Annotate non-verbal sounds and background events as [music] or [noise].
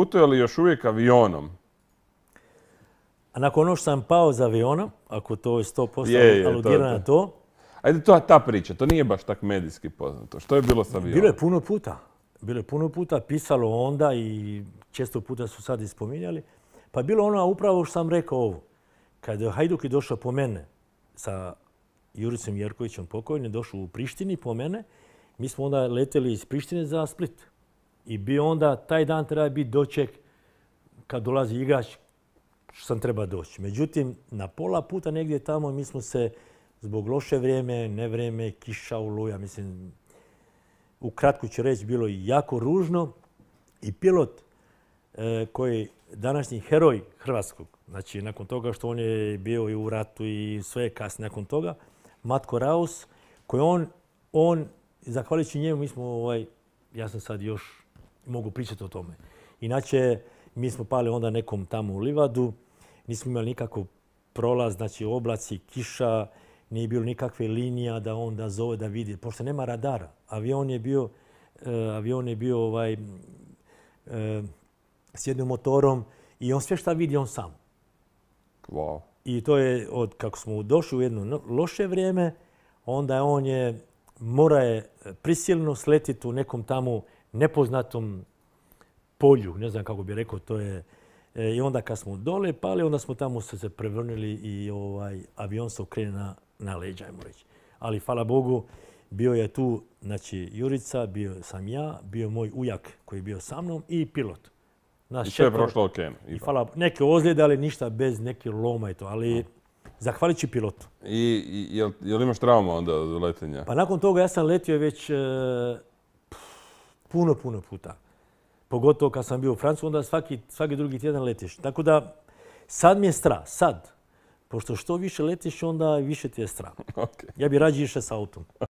Putuje li još uvijek avionom? A nakon ono što sam pao za avionom, ako to je 100% na to... Ajde, to je ta priča, to nije baš tak medijski poznato. Što je bilo sa avionom? Bilo je puno puta. Bilo je puno puta, pisalo onda i često puta su sad ispominjali. Pa bilo ono, upravo što sam rekao ovo. Kad je Hajduk je došao po mene sa Juricom Jerkovićem pokojnim, došao u Prištini po mene, mi smo onda leteli iz Prištine za Split. I bi onda, taj dan treba biti doček kad dolazi igrač što sam treba doći. Međutim, na pola puta negdje tamo mi smo se zbog loše vrijeme, nevrijeme, kiša, oluja, mislim, kratku ću reći, bilo jako ružno i pilot e, koji je današnji heroj Hrvatskog, znači nakon toga što on je bio i u ratu i sve je nakon toga, Matko Raus, koji on, on zahvaljujući njemu, mi smo, ovaj, ja sam sad još mogu pričati o tome. Inače, mi smo pali onda nekom tamo u livadu, nismo imali nikakav prolaz, znači oblaci, kiša, nije bilo nikakve linija da onda zove da vidi, pošto nema radara. Avion je bio, e, avion je bio ovaj, e, s jednim motorom i on sve šta vidi on sam. I to je, od kako smo došli u jedno loše vrijeme, onda on je, mora je prisilno sletiti u nekom tamo nepoznatom polju, ne znam kako bih rekao, to je... E, I onda kad smo dole pali, onda smo tamo se, se prevrnili i ovaj, avion se okrene na, leđa, ajmo reći. Ali, hvala Bogu, bio je tu, znači, Jurica, bio sam ja, bio moj ujak koji je bio sa mnom i pilot. Nas I sve je prošlo ok. I hvala, neke ozljede, ali ništa bez neke loma i to. Ali, hmm. zahvalići pilotu. I, jel, imaš trauma onda od letenja? Pa nakon toga ja sam letio već... E, Puno, puno puta. Pogotovo kad sam bio u Francu, onda svaki, drugi tjedan letiš. Tako da sad mi je strah, sad. Pošto što više letiš, onda više ti je strah. [laughs] Ja bi rađe išao s autom.